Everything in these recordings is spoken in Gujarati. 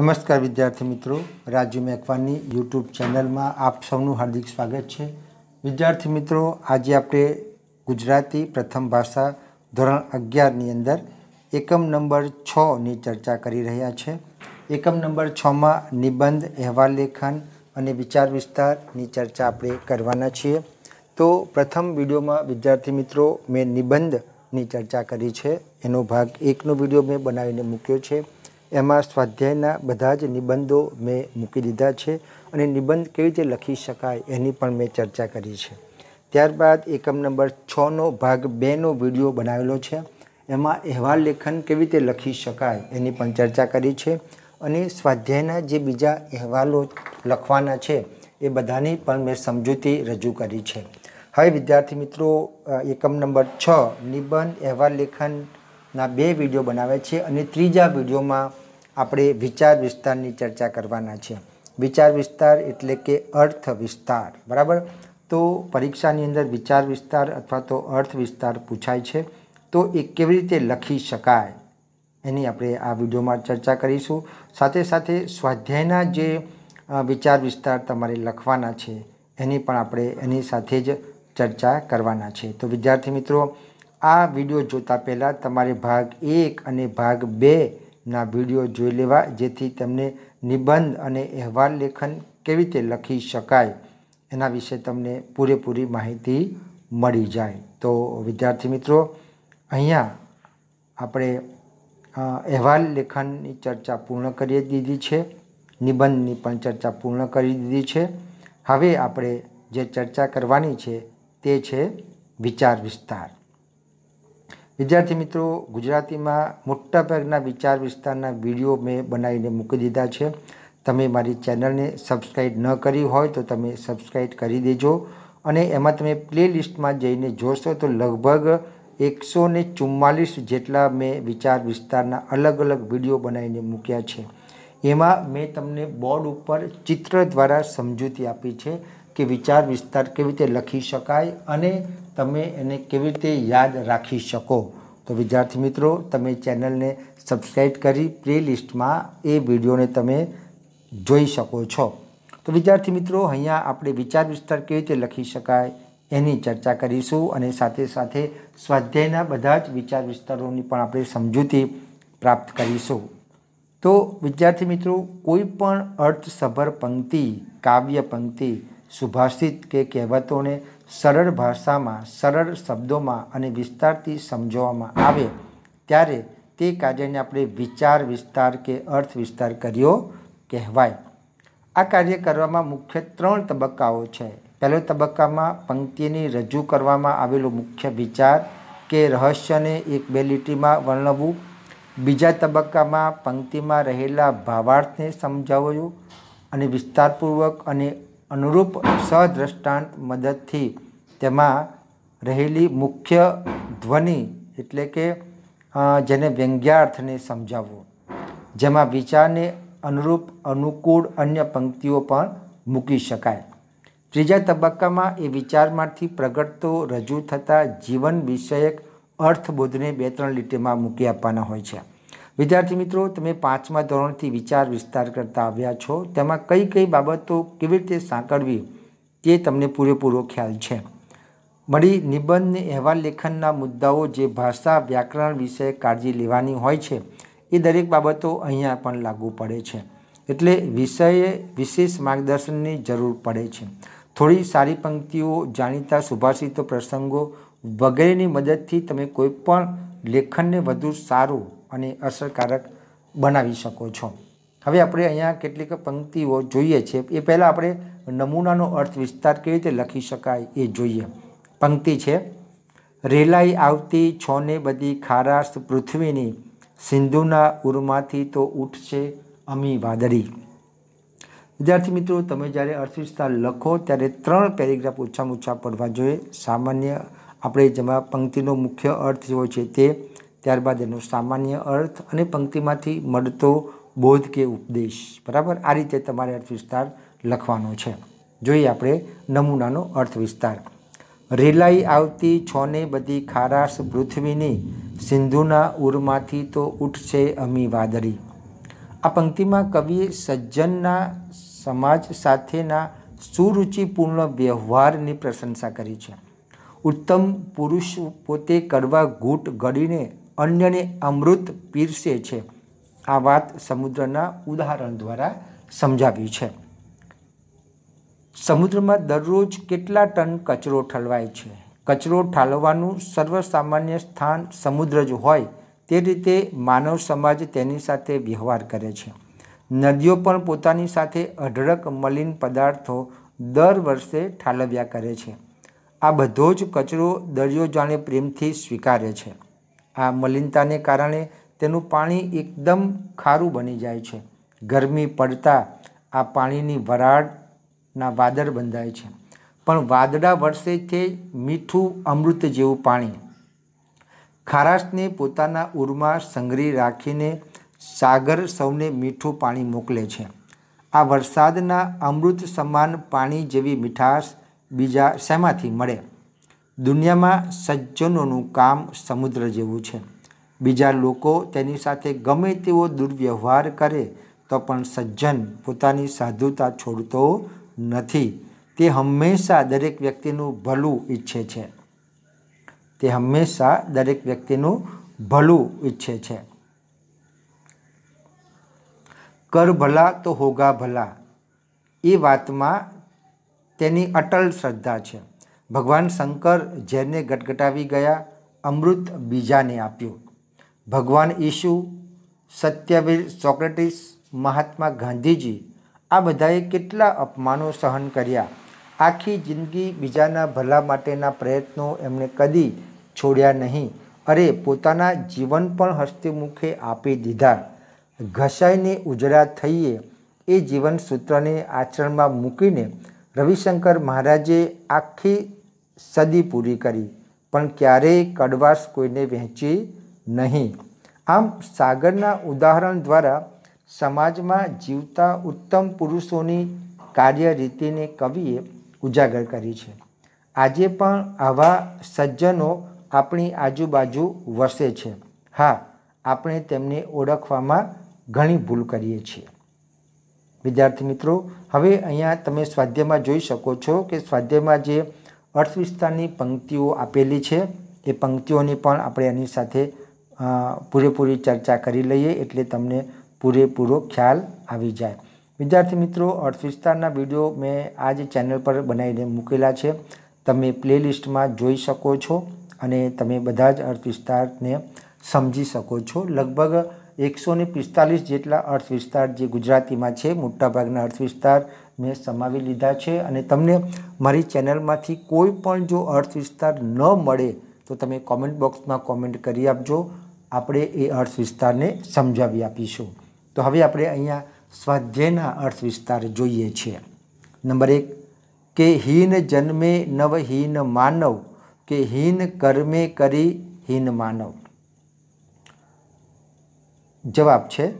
નમસ્કાર વિદ્યાર્થી મિત્રો રાજુ મેકવાની યુટ્યુબ ચેનલમાં આપ સૌનું હાર્દિક સ્વાગત છે વિદ્યાર્થી મિત્રો આજે આપણે ગુજરાતી પ્રથમ ભાષા ધોરણ અગિયારની અંદર એકમ નંબર છની ચર્ચા કરી રહ્યા છે એકમ નંબર છમાં નિબંધ અહેવાલ લેખન અને વિચાર વિસ્તારની ચર્ચા આપણે કરવાના છીએ તો પ્રથમ વિડીયોમાં વિદ્યાર્થી મિત્રો મેં નિબંધની ચર્ચા કરી છે એનો ભાગ એકનો વિડીયો મેં બનાવીને મૂક્યો છે એમાં સ્વાધ્યાયના બધા જ નિબંધો મેં મૂકી દીધા છે અને નિબંધ કેવી રીતે લખી શકાય એની પણ મેં ચર્ચા કરી છે ત્યારબાદ એકમ નંબર છનો ભાગ બેનો વિડીયો બનાવેલો છે એમાં અહેવાલ લેખન કેવી રીતે લખી શકાય એની પણ ચર્ચા કરી છે અને સ્વાધ્યાયના જે બીજા અહેવાલો લખવાના છે એ બધાની પણ મેં સમજૂતી રજૂ કરી છે હવે વિદ્યાર્થી મિત્રો એકમ નંબર છ નિબંધ અહેવાલ લેખન ના બે વિડીયો બનાવે છે અને ત્રીજા વિડીયોમાં આપણે વિચાર વિસ્તારની ચર્ચા કરવાના છે વિચાર વિસ્તાર એટલે કે અર્થ વિસ્તાર બરાબર તો પરીક્ષાની અંદર વિચાર વિસ્તાર અથવા તો અર્થ વિસ્તાર પૂછાય છે તો એ કેવી રીતે લખી શકાય એની આપણે આ વિડીયોમાં ચર્ચા કરીશું સાથે સાથે સ્વાધ્યાયના જે વિચાર વિસ્તાર તમારે લખવાના છે એની પણ આપણે એની સાથે જ ચર્ચા કરવાના છે તો વિદ્યાર્થી મિત્રો આ વિડીયો જોતા પહેલાં તમારે ભાગ એક અને ભાગ બેના વિડીયો જોઈ લેવા જેથી તમને નિબંધ અને અહેવાલ લેખન કેવી રીતે લખી શકાય એના વિશે તમને પૂરેપૂરી માહિતી મળી જાય તો વિદ્યાર્થી મિત્રો અહીંયા આપણે અહેવાલ લેખનની ચર્ચા પૂર્ણ કરી દીધી છે નિબંધની પણ ચર્ચા પૂર્ણ કરી દીધી છે હવે આપણે જે ચર્ચા કરવાની છે તે છે વિચાર વિસ્તાર વિદ્યાર્થી મિત્રો ગુજરાતીમાં મોટા મોટાભાગના વિચાર વિસ્તારના વિડીયો મેં બનાવીને મૂકી દીધા છે તમે મારી ચેનલને સબસ્ક્રાઈબ ન કરી હોય તો તમે સબસ્ક્રાઈબ કરી દેજો અને એમાં તમે પ્લેલિસ્ટમાં જઈને જોશો તો લગભગ એકસો ને ચુમ્માલીસ જેટલા મેં વિચાર વિસ્તારના અલગ અલગ વિડીયો બનાવીને મૂક્યા છે એમાં મેં તમને બોર્ડ ઉપર ચિત્ર દ્વારા સમજૂતી આપી છે કે વિચાર વિસ્તાર કેવી રીતે લખી શકાય અને તમે એને કેવી રીતે યાદ રાખી શકો તો વિદ્યાર્થી મિત્રો તમે ચેનલને સબસ્ક્રાઈબ કરી પ્લે લિસ્ટમાં એ વિડીયોને તમે જોઈ શકો છો તો વિદ્યાર્થી મિત્રો અહીંયા આપણે વિચાર વિસ્તાર કેવી રીતે લખી શકાય એની ચર્ચા કરીશું અને સાથે સાથે સ્વાધ્યાયના બધા જ વિચાર વિસ્તારોની પણ આપણે સમજૂતી પ્રાપ્ત કરીશું તો વિદ્યાર્થી મિત્રો કોઈ પણ અર્થસભર પંક્તિ કાવ્ય પંક્તિ સુભાષિત કે કહેવતોને સરળ ભાષામાં સરળ શબ્દોમાં અને વિસ્તારથી સમજવામાં આવે ત્યારે તે કાર્યને આપણે વિચાર વિસ્તાર કે અર્થ વિસ્તાર કર્યો કહેવાય આ કાર્ય કરવામાં મુખ્ય ત્રણ તબક્કાઓ છે પહેલો તબક્કામાં પંક્તિની રજૂ કરવામાં આવેલો મુખ્ય વિચાર કે રહસ્યને એક બે લીટીમાં વર્ણવવું બીજા તબક્કામાં પંક્તિમાં રહેલા ભાવાર્થને સમજાવવું અને વિસ્તારપૂર્વક અને અનુરૂપ સદ્રષ્ટાંત મદદથી તેમાં રહેલી મુખ્ય ધ્વનિ એટલે કે જેને વ્યંગ્યાર્થને સમજાવવો જેમાં વિચારને અનુરૂપ અનુકૂળ અન્ય પંક્તિઓ પણ મૂકી શકાય ત્રીજા તબક્કામાં એ વિચારમાંથી પ્રગટતો રજૂ થતા જીવન વિષયક અર્થબોધને બે ત્રણ લીટીમાં મૂકી આપવાના હોય છે વિદ્યાર્થી મિત્રો તમે પાંચમા ધોરણથી વિચાર વિસ્તાર કરતા આવ્યા છો તેમાં કઈ કઈ બાબતો કેવી રીતે સાંકળવી તે તમને પૂરેપૂરો ખ્યાલ છે મળી નિબંધને અહેવાલ લેખનના મુદ્દાઓ જે ભાષા વ્યાકરણ વિશે કાળજી લેવાની હોય છે એ દરેક બાબતો અહીંયા પણ લાગુ પડે છે એટલે વિષયે વિશેષ માર્ગદર્શનની જરૂર પડે છે થોડી સારી પંક્તિઓ જાણીતા સુભાષિત પ્રસંગો વગેરેની મદદથી તમે કોઈ પણ લેખનને વધુ સારું અને અસરકારક બનાવી શકો છો હવે આપણે અહીંયા કેટલીક પંક્તિઓ જોઈએ છે એ પહેલાં આપણે નમૂનાનો અર્થ વિસ્તાર કેવી રીતે લખી શકાય એ જોઈએ પંક્તિ છે રેલાઈ આવતી છોને બધી ખારાશ પૃથ્વીની સિંધુના ઉરમાંથી તો ઉઠશે અમી વાદળી વિદ્યાર્થી મિત્રો તમે જ્યારે અર્થવિસ્તાર લખો ત્યારે ત્રણ પેરેગ્રાફ ઓછામાં ઓછા પડવા જોઈએ સામાન્ય આપણે જેમાં પંક્તિનો મુખ્ય અર્થ જે હોય છે તે ત્યારબાદ એનો સામાન્ય અર્થ અને પંક્તિમાંથી મળતો બોધ કે ઉપદેશ બરાબર આ રીતે તમારે અર્થ વિસ્તાર લખવાનો છે જોઈએ આપણે નમૂનાનો અર્થ વિસ્તાર રેલાઈ આવતી છોને બધી ખારાશ પૃથ્વીની સિંધુના ઉરમાંથી તો ઉઠશે અમી વાદળી આ પંક્તિમાં કવિએ સજ્જનના સમાજ સાથેના સુરુચિપૂર્ણ વ્યવહારની પ્રશંસા કરી છે ઉત્તમ પુરુષ પોતે કરવા ઘૂંટ ગળીને અન્યને અમૃત પીરસે છે આ વાત સમુદ્રના ઉદાહરણ દ્વારા સમજાવી છે સમુદ્રમાં દરરોજ કેટલા ટન કચરો ઠલવાય છે કચરો ઠાલવવાનું સર્વસામાન્ય સ્થાન સમુદ્ર જ હોય તે રીતે માનવ સમાજ તેની સાથે વ્યવહાર કરે છે નદીઓ પણ પોતાની સાથે અઢળક મલિન પદાર્થો દર વર્ષે ઠાલવ્યા કરે છે આ બધો જ કચરો દરિયો જાણે પ્રેમથી સ્વીકારે છે આ મલિનતાને કારણે તેનું પાણી એકદમ ખારું બની જાય છે ગરમી પડતા આ પાણીની વરાળના વાદળ બંધાય છે પણ વાદળા વર્ષે છે મીઠું અમૃત જેવું પાણી ખારાશને પોતાના ઉરમાં સંગ્રહી રાખીને સાગર સૌને મીઠું પાણી મોકલે છે આ વરસાદના અમૃત સમાન પાણી જેવી મીઠાશ બીજા શેમાંથી મળે દુનિયામાં સજ્જનોનું કામ સમુદ્ર જેવું છે બીજા લોકો તેની સાથે ગમે તેવો દુર્વ્યવહાર કરે તો પણ સજ્જન પોતાની સાધુતા છોડતો નથી તે હંમેશા દરેક વ્યક્તિનું ભલું ઈચ્છે છે તે હંમેશા દરેક વ્યક્તિનું ભલું ઈચ્છે છે કર ભલા તો હોગા ભલા એ વાતમાં તેની અટલ શ્રદ્ધા છે ભગવાન શંકર જેને ગટગટાવી ગયા અમૃત બીજાને આપ્યું ભગવાન ઈશુ સત્યવીર સોક્રેટિસ મહાત્મા ગાંધીજી આ બધાએ કેટલા અપમાનો સહન કર્યા આખી જિંદગી બીજાના ભલા માટેના પ્રયત્નો એમણે કદી છોડ્યા નહીં અરે પોતાના જીવન પણ હસ્તિમુખે આપી દીધા ઘસાઈને ઉજળા થઈએ એ જીવન સૂત્રને આચરણમાં મૂકીને રવિશંકર મહારાજે આખી સદી પૂરી કરી પણ ક્યારેય કડવાશ કોઈને વહેંચી નહીં આમ સાગરના ઉદાહરણ દ્વારા સમાજમાં જીવતા ઉત્તમ પુરુષોની કાર્યરીતિને કવિએ ઉજાગર કરી છે આજે પણ આવા સજ્જનો આપણી આજુબાજુ વસે છે હા આપણે તેમને ઓળખવામાં ઘણી ભૂલ કરીએ છીએ વિદ્યાર્થી મિત્રો હવે અહીંયા તમે સ્વાધ્યાયમાં જોઈ શકો છો કે સ્વાધ્યાયમાં જે અર્થ વિસ્તારની પંક્તિઓ આપેલી છે એ પંક્તિઓની પણ આપણે એની સાથે પૂરેપૂરી ચર્ચા કરી લઈએ એટલે તમને પૂરેપૂરો ખ્યાલ આવી જાય વિદ્યાર્થી મિત્રો અર્થ વિસ્તારના વિડીયો મેં આ જ ચેનલ પર બનાવીને મૂકેલા છે તમે પ્લેલિસ્ટમાં જોઈ શકો છો અને તમે બધા જ અર્થવિસ્તારને સમજી શકો છો લગભગ એકસો ને પિસ્તાલીસ જેટલા અર્થવિસ્તાર જે ગુજરાતીમાં છે મોટાભાગના અર્થવિસ્તાર મેં સમાવી લીધા છે અને તમને મારી ચેનલમાંથી કોઈ પણ જો અર્થવિસ્તાર ન મળે તો તમે કોમેન્ટ બોક્સમાં કોમેન્ટ કરી આપજો આપણે એ અર્થવિસ્તારને સમજાવી આપીશું તો હવે આપણે અહીંયા સ્વાધ્યાયના અર્થવિસ્તાર જોઈએ છીએ નંબર એક કે હીન જન્મે નવહીન માનવ કે હીન કર્મે કરી હીન માનવ જવાબ છે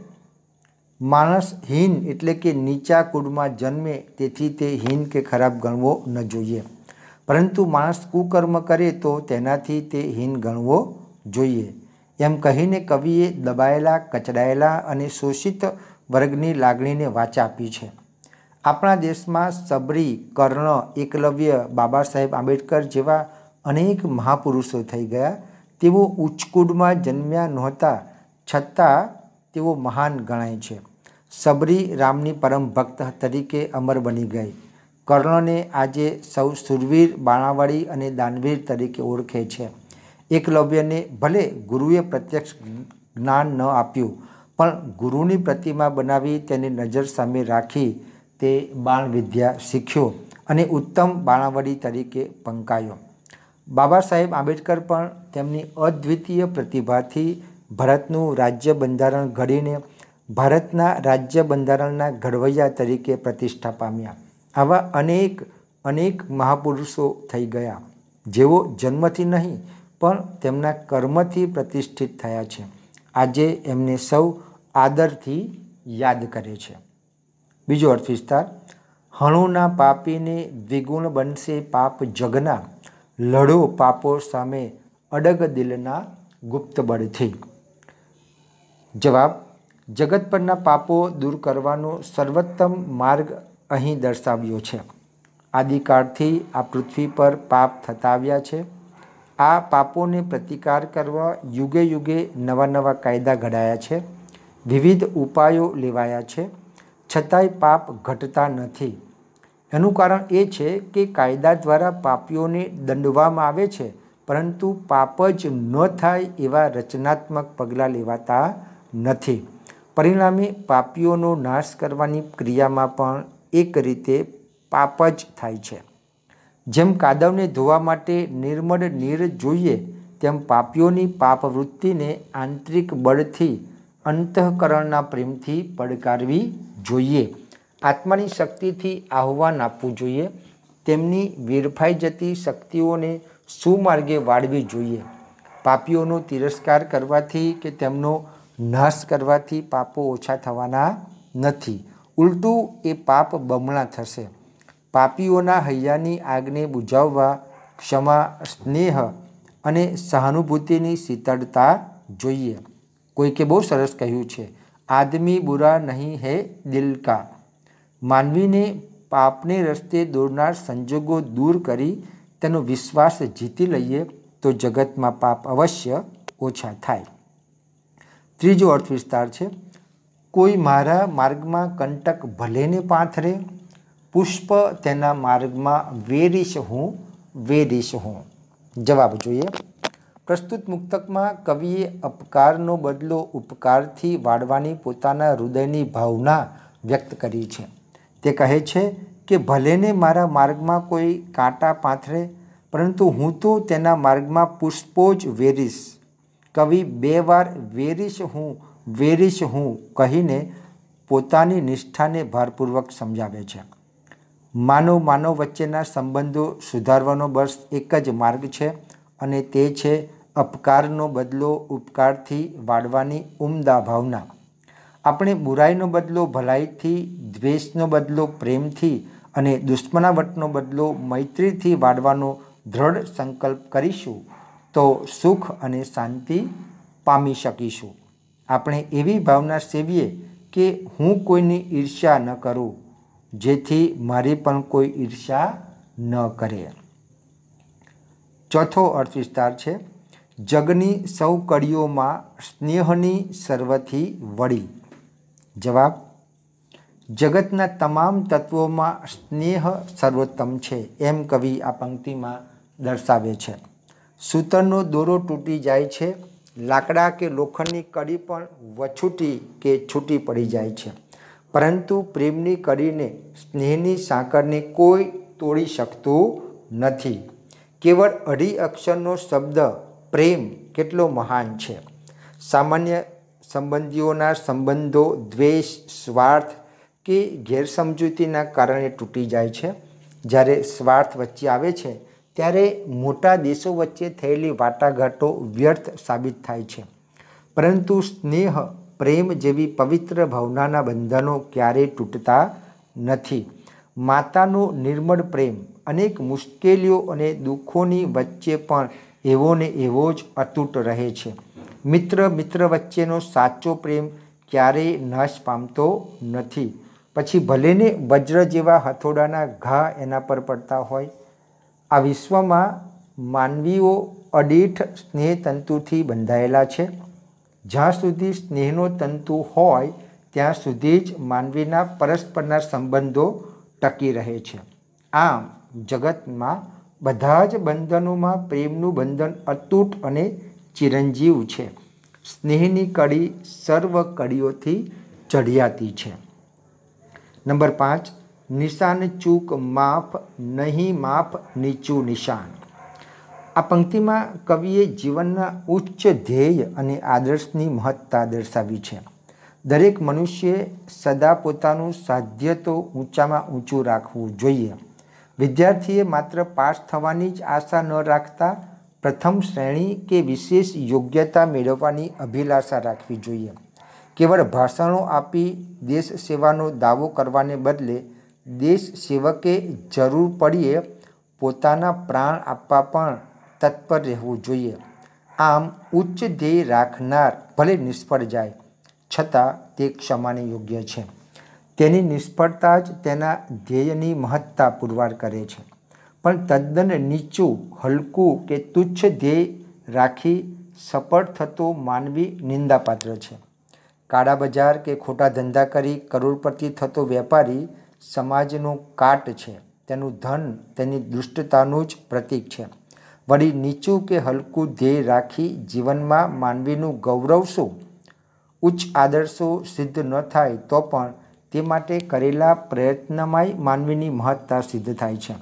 માણસ હીન એટલે કે નીચા કુળમાં જન્મે તેથી તે હીન કે ખરાબ ગણવો ન જોઈએ પરંતુ માણસ કુકર્મ કરે તો તેનાથી તે હીન ગણવો જોઈએ એમ કહીને કવિએ દબાયેલા કચડાયેલા અને શોષિત વર્ગની લાગણીને વાચા આપી છે આપણા દેશમાં સબરી કર્ણ એકલવ્ય બાબા સાહેબ આંબેડકર જેવા અનેક મહાપુરુષો થઈ ગયા તેઓ ઉચ્ચકુળમાં જન્મ્યા નહોતા છતાં તેઓ મહાન ગણાય છે સબરી રામની પરમ ભક્ત તરીકે અમર બની ગઈ કર્ણને આજે સૌ સુરવીર બાણાવાળી અને દાનવીર તરીકે ઓળખે છે એકલવ્યને ભલે ગુરુએ પ્રત્યક્ષ જ્ઞાન ન આપ્યું પણ ગુરુની પ્રતિમા બનાવી તેની નજર સામે રાખી તે બાણ વિદ્યા શીખ્યો અને ઉત્તમ બાણાવળી તરીકે પંકાયો બાબા સાહેબ આંબેડકર પણ તેમની અદ્વિતીય પ્રતિભાથી ભારતનું રાજ્ય બંધારણ ઘડીને ભારતના રાજ્ય બંધારણના ઘડવૈયા તરીકે પ્રતિષ્ઠા પામ્યા આવા અનેક અનેક મહાપુરુષો થઈ ગયા જેઓ જન્મથી નહીં પણ તેમના કર્મથી પ્રતિષ્ઠિત થયા છે આજે એમને સૌ આદરથી યાદ કરે છે બીજો અર્થ વિસ્તાર હણુના પાપીને દ્વિગુણ બનશે પાપ જગના લડો પાપો સામે અડગ દિલના ગુપ્ત બળથી જવાબ જગત પરના પાપો દૂર કરવાનો સર્વોત્તમ માર્ગ અહીં દર્શાવ્યો છે આદિકાળથી આ પૃથ્વી પર પાપ થતા આવ્યા છે આ પાપોને પ્રતિકાર કરવા યુગે યુગે નવા નવા કાયદા ઘડાયા છે વિવિધ ઉપાયો લેવાયા છે છતાંય પાપ ઘટતા નથી એનું કારણ એ છે કે કાયદા દ્વારા પાપીઓને દંડવામાં આવે છે પરંતુ પાપ જ ન થાય એવા રચનાત્મક પગલાં લેવાતા નથી પરિણામે પાપીઓનો નાશ કરવાની ક્રિયામાં પણ એક રીતે પાપ જ થાય છે જેમ કાદવને ધોવા માટે નિર્મળ નીર જોઈએ તેમ પાપીઓની પાપ વૃત્તિને આંતરિક બળથી અંતઃકરણના પ્રેમથી પડકારવી જોઈએ આત્માની શક્તિથી આહવાન આપવું જોઈએ તેમની વેરફાઈ જતી શક્તિઓને સુમાર્ગે વાળવી જોઈએ પાપીઓનો તિરસ્કાર કરવાથી કે તેમનો નાશ કરવાથી પાપો ઓછા થવાના નથી ઉલટું એ પાપ બમણા થશે પાપીઓના હૈયાની આગને બુઝાવવા ક્ષમા સ્નેહ અને સહાનુભૂતિની શીતળતા જોઈએ કોઈકે બહુ સરસ કહ્યું છે આદમી બુરા નહીં હે દિલ કા માનવીને પાપને રસ્તે દોરનાર સંજોગો દૂર કરી તેનો વિશ્વાસ જીતી લઈએ તો જગતમાં પાપ અવશ્ય ઓછા થાય ત્રીજો અર્થ વિસ્તાર છે કોઈ મારા માર્ગમાં કંટક ભલેને પાથરે પુષ્પ તેના માર્ગમાં વેરીશ હું વેરીશ હું જવાબ જોઈએ પ્રસ્તુત મુક્તકમાં કવિએ અપકારનો બદલો ઉપકારથી વાળવાની પોતાના હૃદયની ભાવના વ્યક્ત કરી છે તે કહે છે કે ભલેને મારા માર્ગમાં કોઈ કાંટા પાથરે પરંતુ હું તો તેના માર્ગમાં પુષ્પો જ વેરીશ કવિ બે વાર વેરીશ હું વેરીશ હું કહીને પોતાની નિષ્ઠાને ભારપૂર્વક સમજાવે છે માનવ માનવ વચ્ચેના સંબંધો સુધારવાનો બસ એક જ માર્ગ છે અને તે છે અપકારનો બદલો ઉપકારથી વાળવાની ઉમદા ભાવના આપણે બુરાઈનો બદલો ભલાઈથી દ્વેષનો બદલો પ્રેમથી અને દુશ્મનાવટનો બદલો મૈત્રીથી વાળવાનો દ્રઢ સંકલ્પ કરીશું તો સુખ અને શાંતિ પામી શકીશું આપણે એવી ભાવના સેવીએ કે હું કોઈની ઈર્ષ્યા ન કરું જેથી મારી પણ કોઈ ઈર્ષ્યા ન કરે ચોથો અર્થ વિસ્તાર છે જગની સૌ કડીઓમાં સ્નેહની સર્વથી વળી જવાબ જગતના તમામ તત્વોમાં સ્નેહ સર્વોત્તમ છે એમ કવિ આ પંક્તિમાં દર્શાવે છે સૂતરનો દોરો તૂટી જાય છે લાકડા કે લોખંડની કડી પણ વછૂટી કે છૂટી પડી જાય છે પરંતુ પ્રેમની કડીને સ્નેહની સાંકળને કોઈ તોડી શકતું નથી કેવળ અઢી અક્ષરનો શબ્દ પ્રેમ કેટલો મહાન છે સામાન્ય સંબંધીઓના સંબંધો દ્વેષ સ્વાર્થ કે ગેરસમજૂતીના કારણે તૂટી જાય છે જ્યારે સ્વાર્થ વચ્ચે આવે છે ત્યારે મોટા દેશો વચ્ચે થયેલી વાટાઘાટો વ્યર્થ સાબિત થાય છે પરંતુ સ્નેહ પ્રેમ જેવી પવિત્ર ભાવનાના બંધનો ક્યારેય તૂટતા નથી માતાનો નિર્મળ પ્રેમ અનેક મુશ્કેલીઓ અને દુઃખોની વચ્ચે પણ એવો ને એવો જ અતૂટ રહે છે મિત્ર મિત્ર વચ્ચેનો સાચો પ્રેમ ક્યારેય નાશ પામતો નથી પછી ભલેને વજ્ર જેવા હથોડાના ઘા એના પર પડતા હોય આ વિશ્વમાં માનવીઓ અડીઠ સ્નેહ તંતુથી બંધાયેલા છે જ્યાં સુધી સ્નેહનો તંતુ હોય ત્યાં સુધી જ માનવીના પરસ્પરના સંબંધો ટકી રહે છે આમ જગતમાં બધા જ બંધનોમાં પ્રેમનું બંધન અતૂટ અને ચિરંજીવ છે સ્નેહની કડી સર્વ કડીઓથી ચઢિયાતી છે નંબર પાંચ નિશાન ચૂક માફ નહીં માફ નીચું નિશાન આ પંક્તિમાં કવિએ જીવનના ઉચ્ચ ધ્યેય અને આદર્શની મહત્તા દર્શાવી છે દરેક મનુષ્યએ સદા પોતાનું સાધ્ય તો ઊંચામાં ઊંચું રાખવું જોઈએ વિદ્યાર્થીએ માત્ર પાસ થવાની જ આશા ન રાખતા પ્રથમ શ્રેણી કે વિશેષ યોગ્યતા મેળવવાની અભિલાષા રાખવી જોઈએ કેવળ ભાષણો આપી દેશ સેવાનો દાવો કરવાને બદલે દેશ સેવકે જરૂર પડીએ પોતાના પ્રાણ આપવા પણ તત્પર રહેવું જોઈએ આમ ઉચ્ચ ધ્યેય રાખનાર ભલે નિષ્ફળ જાય છતાં તે ક્ષમાને યોગ્ય છે તેની નિષ્ફળતા જ તેના ધ્યેયની મહત્તા પુરવાર કરે છે પણ તદ્દન નીચું હલકું કે તુચ્છ ધ્યેય રાખી સફળ થતો માનવી નિંદાપાત્ર છે કાળા બજાર કે ખોટા ધંધા કરી કરોડપતિ થતો વેપારી સમાજનો કાટ છે તેનું ધન તેની દુષ્ટતાનું જ પ્રતીક છે વળી નીચું કે હલકું ધ્યેય રાખી જીવનમાં માનવીનું ગૌરવ શું ઉચ્ચ આદર્શો સિદ્ધ ન થાય તો પણ તે માટે કરેલા પ્રયત્નમાંય માનવીની મહત્તા સિદ્ધ થાય છે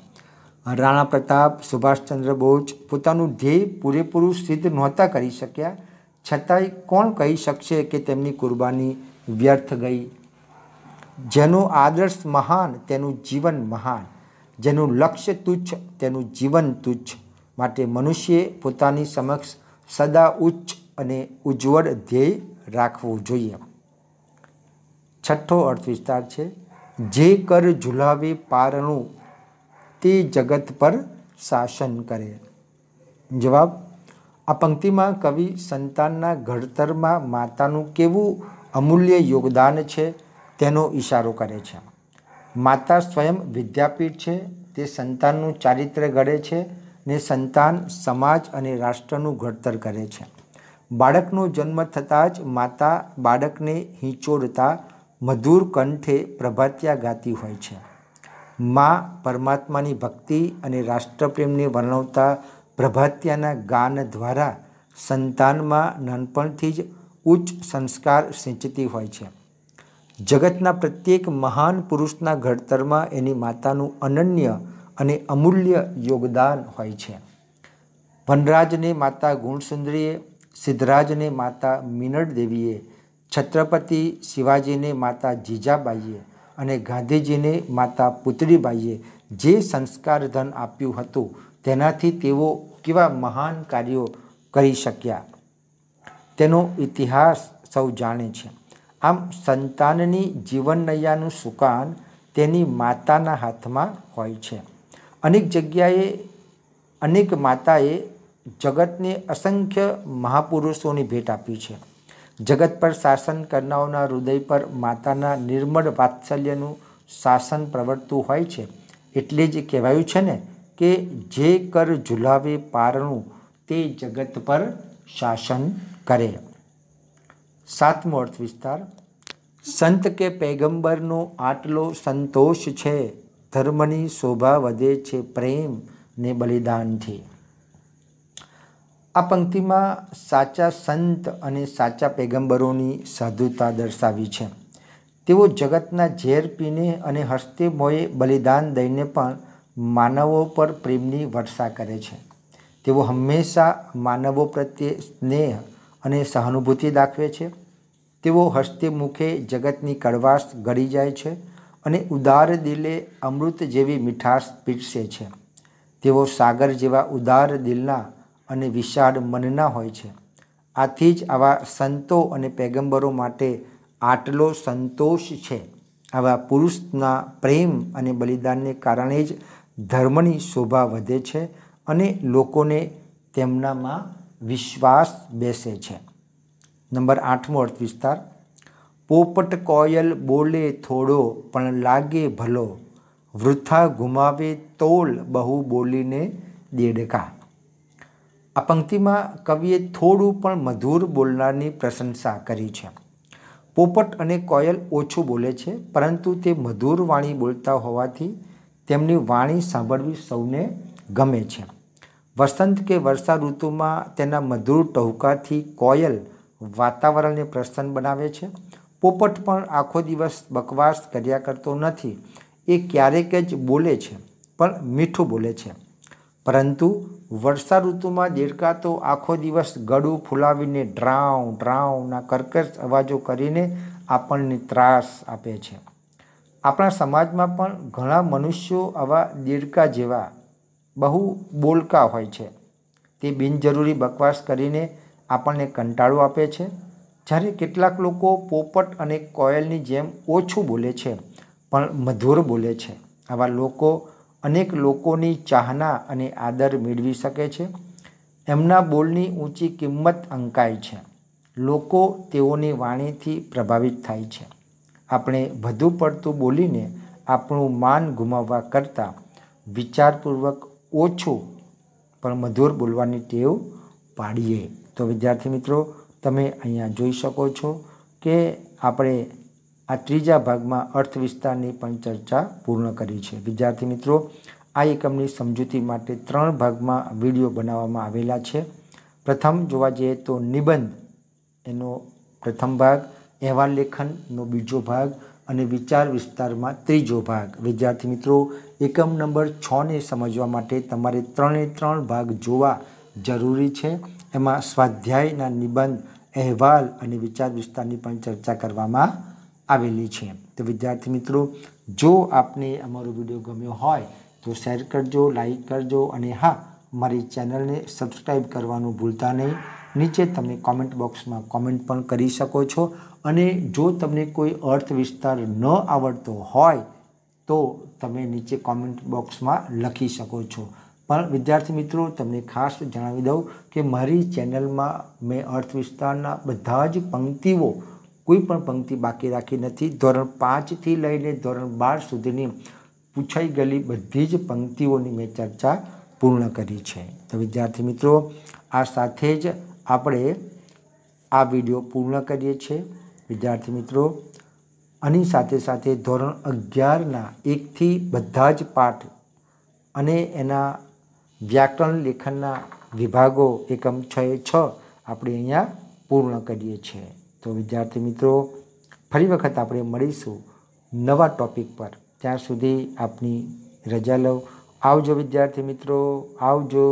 રાણા પ્રતાપ સુભાષચંદ્ર બોઝ પોતાનું ધ્યેય પૂરેપૂરું સિદ્ધ નહોતા કરી શક્યા છતાંય કોણ કહી શકશે કે તેમની કુરબાની વ્યર્થ ગઈ જેનું આદર્શ મહાન તેનું જીવન મહાન જેનું લક્ષ્ય તુચ્છ તેનું જીવન તુચ્છ માટે મનુષ્યએ પોતાની સમક્ષ સદા ઉચ્ચ અને ઉજ્જવળ ધ્યેય રાખવું જોઈએ છઠ્ઠો અર્થવિસ્તાર છે જે કર ઝુલાવે પારણું તે જગત પર શાસન કરે જવાબ આ પંક્તિમાં કવિ સંતાનના ઘડતરમાં માતાનું કેવું અમૂલ્ય યોગદાન છે તેનો ઇશારો કરે છે માતા સ્વયં વિદ્યાપીઠ છે તે સંતાનનું ચારિત્ર્ય ઘડે છે ને સંતાન સમાજ અને રાષ્ટ્રનું ઘડતર કરે છે બાળકનો જન્મ થતાં જ માતા બાળકને હિંચોડતા મધુર કંઠે પ્રભાત્યા ગાતી હોય છે મા પરમાત્માની ભક્તિ અને રાષ્ટ્રપ્રેમને વર્ણવતા પ્રભાત્યાના ગાન દ્વારા સંતાનમાં નાનપણથી જ ઉચ્ચ સંસ્કાર સિંચતી હોય છે જગતના પ્રત્યેક મહાન પુરુષના ઘડતરમાં એની માતાનું અનન્ય અને અમૂલ્ય યોગદાન હોય છે વનરાજને માતા ગુણસુંદરીએ સિદ્ધરાજને માતા મિનળ દેવીએ છત્રપતિ શિવાજીને માતા જીજાબાઈએ અને ગાંધીજીને માતા પુતળીબાઈએ જે સંસ્કાર ધન આપ્યું હતું તેનાથી તેઓ કેવા મહાન કાર્યો કરી શક્યા તેનો ઇતિહાસ સૌ જાણે છે આમ સંતાનની જીવનનૈયાનું સુકાન તેની માતાના હાથમાં હોય છે અનેક જગ્યાએ અનેક માતાએ જગતને અસંખ્ય મહાપુરુષોની ભેટ આપી છે જગત પર શાસન કરનારના હૃદય પર માતાના નિર્મળ વાત્સલ્યનું શાસન પ્રવર્તું હોય છે એટલે જ કહેવાયું છે ને કે જે કર ઝુલાવે પારણું તે જગત પર શાસન કરે સાતમો અર્થ વિસ્તાર સંત કે પૈગંબરનો આટલો સંતોષ છે ધર્મની શોભા વધે છે પ્રેમ ને બલિદાનથી આ પંક્તિમાં સાચા સંત અને સાચા પૈગંબરોની સાધુતા દર્શાવી છે તેઓ જગતના ઝેર પીને અને હસ્તે મોએ બલિદાન દઈને પણ માનવો પર પ્રેમની વર્ષા કરે છે તેઓ હંમેશા માનવો પ્રત્યે સ્નેહ અને સહાનુભૂતિ દાખવે છે તેઓ હસતે મુખે જગતની કડવાશ ગળી જાય છે અને ઉદાર દિલે અમૃત જેવી મીઠાશ પીરસે છે તેઓ સાગર જેવા ઉદાર દિલના અને વિશાળ મનના હોય છે આથી જ આવા સંતો અને પેગંબરો માટે આટલો સંતોષ છે આવા પુરુષના પ્રેમ અને બલિદાનને કારણે જ ધર્મની શોભા વધે છે અને લોકોને તેમનામાં વિશ્વાસ બેસે છે નંબર આઠમો અર્થ વિસ્તાર પોપટ કોયલ બોલે થોડો પણ લાગે ભલો વૃથા ગુમાવે તોલ બહુ બોલીને દેડકા આ પંક્તિમાં કવિએ થોડું પણ મધુર બોલનારની પ્રશંસા કરી છે પોપટ અને કોયલ ઓછું બોલે છે પરંતુ તે મધુર વાણી બોલતા હોવાથી તેમની વાણી સાંભળવી સૌને ગમે છે વસંત કે વર્ષા ઋતુમાં તેના મધુર ટહુકાથી કોયલ વાતાવરણને પ્રસન્ન બનાવે છે પોપટ પણ આખો દિવસ બકવાસ કર્યા કરતો નથી એ ક્યારેક જ બોલે છે પણ મીઠું બોલે છે પરંતુ વર્ષા ઋતુમાં દેડકા તો આખો દિવસ ગળું ફૂલાવીને ડ્રાઉ ડ્રાઉના કર્કશ અવાજો કરીને આપણને ત્રાસ આપે છે આપણા સમાજમાં પણ ઘણા મનુષ્યો આવા દેડકા જેવા બહુ બોલકા હોય છે તે બિનજરૂરી બકવાસ કરીને આપણને કંટાળો આપે છે જ્યારે કેટલાક લોકો પોપટ અને કોયલની જેમ ઓછું બોલે છે પણ મધુર બોલે છે આવા લોકો અનેક લોકોની ચાહના અને આદર મેળવી શકે છે એમના બોલની ઊંચી કિંમત અંકાય છે લોકો તેઓની વાણીથી પ્રભાવિત થાય છે આપણે વધુ પડતું બોલીને આપણું માન ગુમાવવા કરતાં વિચારપૂર્વક ઓછું પણ મધુર બોલવાની ટેવ પાડીએ તો વિદ્યાર્થી મિત્રો તમે અહીંયા જોઈ શકો છો કે આપણે આ ત્રીજા ભાગમાં અર્થ વિસ્તારની પણ ચર્ચા પૂર્ણ કરી છે વિદ્યાર્થી મિત્રો આ એકમની સમજૂતી માટે ત્રણ ભાગમાં વિડીયો બનાવવામાં આવેલા છે પ્રથમ જોવા જઈએ તો નિબંધ એનો પ્રથમ ભાગ અહેવાલ લેખનનો બીજો ભાગ અને વિચાર વિસ્તારમાં ત્રીજો ભાગ વિદ્યાર્થી મિત્રો એકમ નંબર છને સમજવા માટે તમારે ત્રણે ત્રણ ભાગ જોવા જરૂરી છે એમાં સ્વાધ્યાયના નિબંધ અહેવાલ અને વિચાર વિસ્તારની પણ ચર્ચા કરવામાં આવેલી છે તો વિદ્યાર્થી મિત્રો જો આપને અમારો વિડીયો ગમ્યો હોય તો શેર કરજો લાઈક કરજો અને હા મારી ચેનલને સબસ્ક્રાઈબ કરવાનું ભૂલતા નહીં નીચે તમે કોમેન્ટ બોક્સમાં કોમેન્ટ પણ કરી શકો છો અને જો તમને કોઈ અર્થ વિસ્તાર ન આવડતો હોય તો તમે નીચે કોમેન્ટ બોક્સમાં લખી શકો છો પણ વિદ્યાર્થી મિત્રો તમને ખાસ જણાવી દઉં કે મારી ચેનલમાં મેં અર્થ વિસ્તારના બધા જ પંક્તિઓ કોઈ પણ પંક્તિ બાકી રાખી નથી ધોરણ પાંચથી લઈને ધોરણ બાર સુધીની પૂછાઈ ગયેલી બધી જ પંક્તિઓની મેં ચર્ચા પૂર્ણ કરી છે તો વિદ્યાર્થી મિત્રો આ સાથે જ આપણે આ વિડીયો પૂર્ણ કરીએ છીએ વિદ્યાર્થી મિત્રો આની સાથે સાથે ધોરણ અગિયારના એકથી બધા જ પાઠ અને એના વ્યાકરણ લેખનના વિભાગો એકમ છ એ છ આપણે અહીંયા પૂર્ણ કરીએ છીએ તો વિદ્યાર્થી મિત્રો ફરી વખત આપણે મળીશું નવા ટૉપિક પર ત્યાં સુધી આપની રજા લઉં આવજો વિદ્યાર્થી મિત્રો આવજો